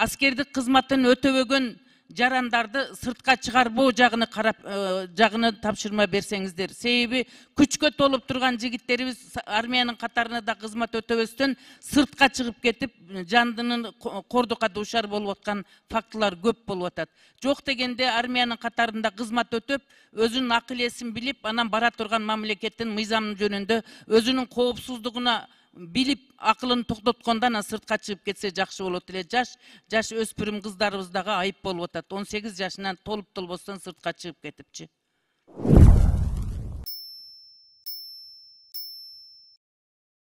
аскердик өте өтөбөгөн жарандарды сыртқа чыгарбоо жагына карап э, жагына тапшырма берсеңиздер себеби күчкө толуп турган жигиттерибиз армияның катарына да кызмат өтөбөстөн сыртка чыгып кетип жандынын кордукка дуушар болуп аткан фактылар көп болуп атат жок дегенде армияның катарында кызмат өтөп өзүнүн акыл эсин билип анан бара турган мамлекеттин мыйзамы жөнүндө өзүнүн коопсуздугуна билип акылын токтоткондо анан сыртка чыгып кетсе жакшы болот эле жаш жаш өспүрүм кыздарыбыз дагы айып болуп атат он сегиз жашынан толуп толбостон сыртка чыгып кетипчи